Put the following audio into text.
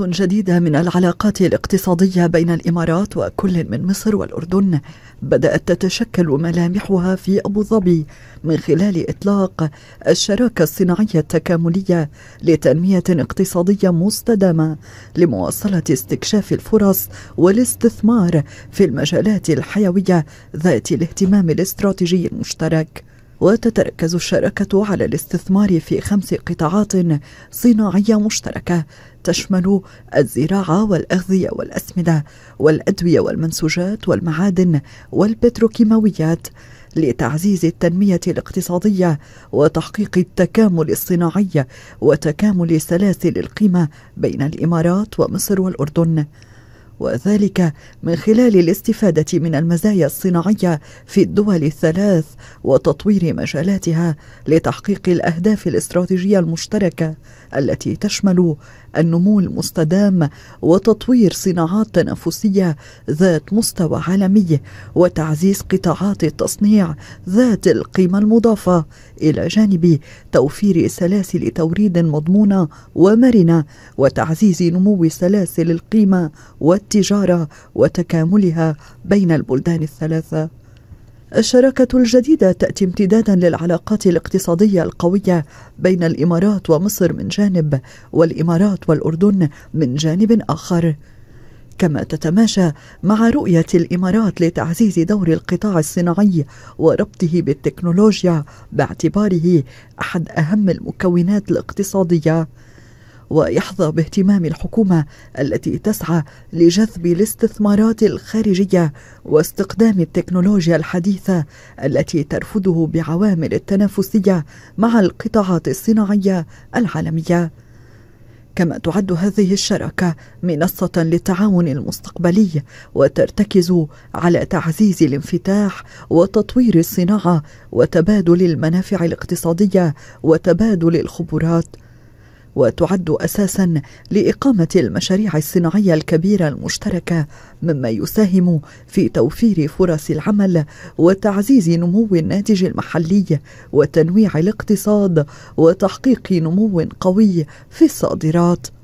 جديدة من العلاقات الاقتصادية بين الإمارات وكل من مصر والأردن بدأت تتشكل ملامحها في أبو ظبي من خلال إطلاق الشراكة الصناعية التكاملية لتنمية اقتصادية مستدامة لمواصلة استكشاف الفرص والاستثمار في المجالات الحيوية ذات الاهتمام الاستراتيجي المشترك وتتركز الشراكة على الاستثمار في خمس قطاعات صناعية مشتركة تشمل الزراعة والأغذية والأسمدة والأدوية والمنسوجات والمعادن والبتروكيماويات لتعزيز التنمية الاقتصادية وتحقيق التكامل الصناعي وتكامل سلاسل القيمة بين الإمارات ومصر والأردن وذلك من خلال الاستفادة من المزايا الصناعية في الدول الثلاث وتطوير مجالاتها لتحقيق الأهداف الاستراتيجية المشتركة التي تشمل النمو المستدام وتطوير صناعات تنافسيه ذات مستوى عالمي وتعزيز قطاعات التصنيع ذات القيمه المضافه الى جانب توفير سلاسل توريد مضمونه ومرنه وتعزيز نمو سلاسل القيمه والتجاره وتكاملها بين البلدان الثلاثه الشراكة الجديدة تأتي امتدادا للعلاقات الاقتصادية القوية بين الإمارات ومصر من جانب والإمارات والأردن من جانب آخر كما تتماشى مع رؤية الإمارات لتعزيز دور القطاع الصناعي وربطه بالتكنولوجيا باعتباره أحد أهم المكونات الاقتصادية ويحظى باهتمام الحكومه التي تسعى لجذب الاستثمارات الخارجيه واستقدام التكنولوجيا الحديثه التي ترفضه بعوامل التنافسيه مع القطاعات الصناعيه العالميه كما تعد هذه الشراكه منصه للتعاون المستقبلي وترتكز على تعزيز الانفتاح وتطوير الصناعه وتبادل المنافع الاقتصاديه وتبادل الخبرات وتعد اساسا لاقامه المشاريع الصناعيه الكبيره المشتركه مما يساهم في توفير فرص العمل وتعزيز نمو الناتج المحلي وتنويع الاقتصاد وتحقيق نمو قوي في الصادرات